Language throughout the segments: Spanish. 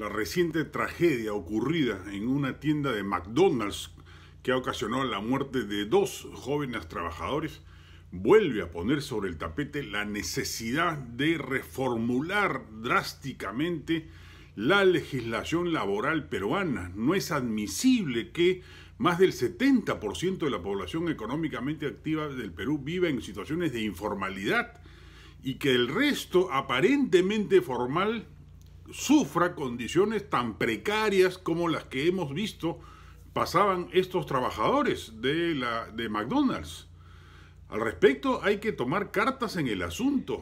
la reciente tragedia ocurrida en una tienda de McDonald's que ha ocasionado la muerte de dos jóvenes trabajadores, vuelve a poner sobre el tapete la necesidad de reformular drásticamente la legislación laboral peruana. No es admisible que más del 70% de la población económicamente activa del Perú viva en situaciones de informalidad y que el resto aparentemente formal sufra condiciones tan precarias como las que hemos visto pasaban estos trabajadores de, la, de McDonald's. Al respecto hay que tomar cartas en el asunto.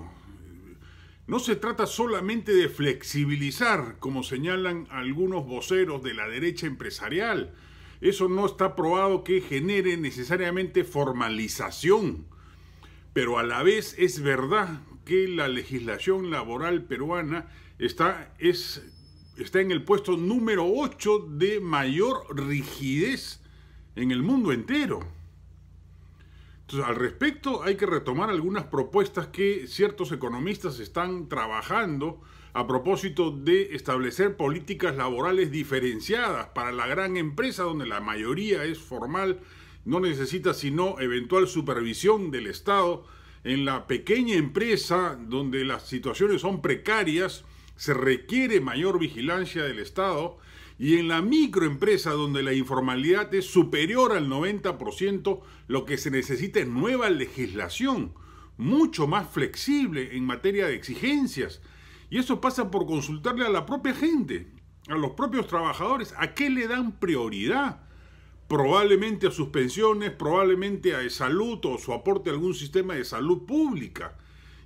No se trata solamente de flexibilizar, como señalan algunos voceros de la derecha empresarial. Eso no está probado que genere necesariamente formalización. Pero a la vez es verdad que la legislación laboral peruana está, es, está en el puesto número 8 de mayor rigidez en el mundo entero. Entonces, al respecto hay que retomar algunas propuestas que ciertos economistas están trabajando a propósito de establecer políticas laborales diferenciadas para la gran empresa donde la mayoría es formal, no necesita sino eventual supervisión del Estado en la pequeña empresa donde las situaciones son precarias, se requiere mayor vigilancia del Estado y en la microempresa donde la informalidad es superior al 90%, lo que se necesita es nueva legislación, mucho más flexible en materia de exigencias. Y eso pasa por consultarle a la propia gente, a los propios trabajadores, a qué le dan prioridad probablemente a sus pensiones, probablemente a salud o su aporte a algún sistema de salud pública.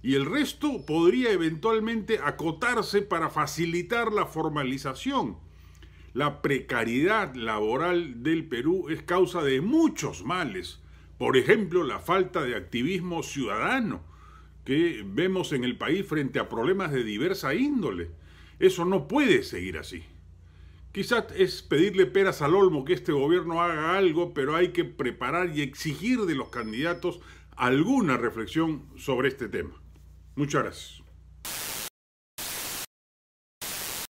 Y el resto podría eventualmente acotarse para facilitar la formalización. La precariedad laboral del Perú es causa de muchos males. Por ejemplo, la falta de activismo ciudadano que vemos en el país frente a problemas de diversa índole. Eso no puede seguir así. Quizás es pedirle peras al olmo que este gobierno haga algo, pero hay que preparar y exigir de los candidatos alguna reflexión sobre este tema. Muchas gracias.